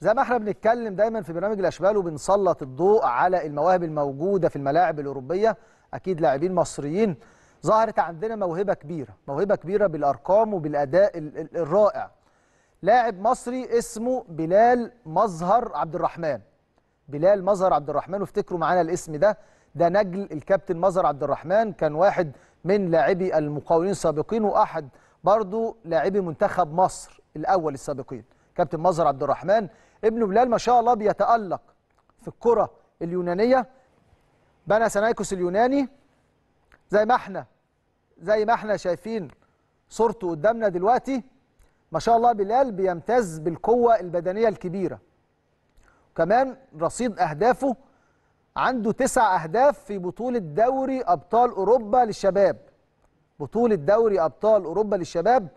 زي ما احنا بنتكلم دايما في برنامج الاشبال وبنسلط الضوء على المواهب الموجوده في الملاعب الاوروبيه اكيد لاعبين مصريين ظهرت عندنا موهبه كبيره موهبه كبيره بالارقام وبالاداء الرائع لاعب مصري اسمه بلال مظهر عبد الرحمن بلال مظهر عبد الرحمن وافتكروا معانا الاسم ده ده نجل الكابتن مظهر عبد الرحمن كان واحد من لاعبي المقاولين السابقين واحد برضو لاعبي منتخب مصر الاول السابقين كابتن مظهر عبد الرحمن ابن بلال ما شاء الله بيتألق في الكرة اليونانية بنى سنايكوس اليوناني زي ما احنا زي ما احنا شايفين صورته قدامنا دلوقتي ما شاء الله بلال بيمتاز بالقوة البدنية الكبيرة كمان رصيد أهدافه عنده تسع أهداف في بطولة دوري أبطال أوروبا للشباب بطولة دوري أبطال أوروبا للشباب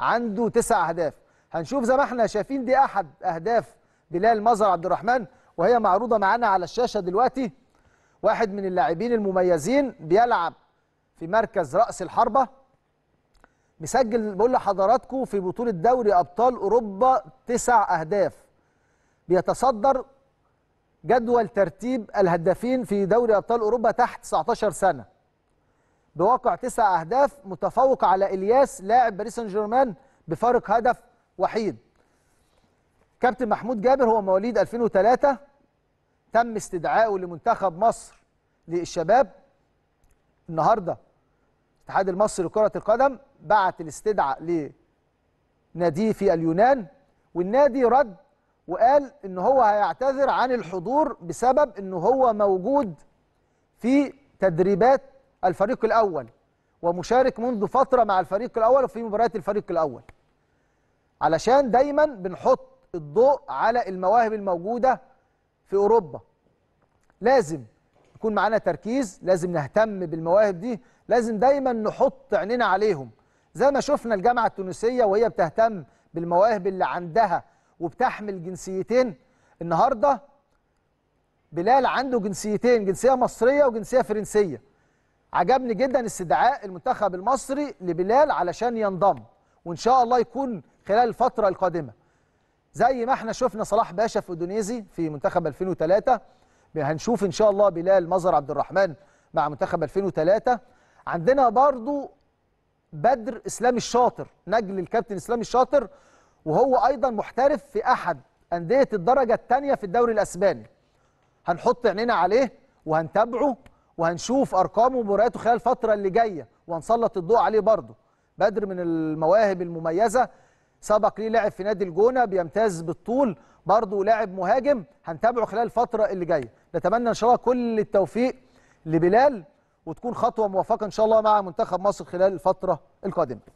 عنده تسع أهداف هنشوف زي ما احنا شايفين دي احد اهداف بلال مظهر عبد الرحمن وهي معروضه معانا على الشاشه دلوقتي واحد من اللاعبين المميزين بيلعب في مركز راس الحربه مسجل بقول لحضراتكم في بطوله دوري ابطال اوروبا تسع اهداف بيتصدر جدول ترتيب الهدافين في دوري ابطال اوروبا تحت 19 سنه بواقع تسع اهداف متفوق على الياس لاعب باريس سان جيرمان بفارق هدف وحيد كابتن محمود جابر هو مواليد 2003 تم استدعائه لمنتخب مصر للشباب النهارده الاتحاد المصري لكره القدم بعت الاستدعاء لناديه في اليونان والنادي رد وقال ان هو هيعتذر عن الحضور بسبب ان هو موجود في تدريبات الفريق الاول ومشارك منذ فتره مع الفريق الاول وفي مباريات الفريق الاول علشان دايما بنحط الضوء على المواهب الموجودة في أوروبا لازم يكون معانا تركيز لازم نهتم بالمواهب دي لازم دايما نحط عينينا عليهم زي ما شفنا الجامعة التونسية وهي بتهتم بالمواهب اللي عندها وبتحمل جنسيتين النهاردة بلال عنده جنسيتين جنسية مصرية وجنسية فرنسية عجبني جدا استدعاء المنتخب المصري لبلال علشان ينضم وإن شاء الله يكون خلال الفترة القادمة زي ما احنا شفنا صلاح باشا في أدونيزي في منتخب 2003 هنشوف ان شاء الله بلال مظهر عبد الرحمن مع منتخب 2003 عندنا برضو بدر اسلام الشاطر نجل الكابتن اسلام الشاطر وهو ايضا محترف في احد انديه الدرجه الثانيه في الدوري الاسباني هنحط عينينا عليه وهنتابعه وهنشوف ارقامه ومبارياته خلال الفتره اللي جايه وهنسلط الضوء عليه برضه بدر من المواهب المميزه سبق ليه لعب في نادي الجونه بيمتاز بالطول برضه لاعب مهاجم هنتابعه خلال الفتره اللي جايه نتمنى ان شاء الله كل التوفيق لبلال وتكون خطوه موفقه ان شاء الله مع منتخب مصر خلال الفتره القادمه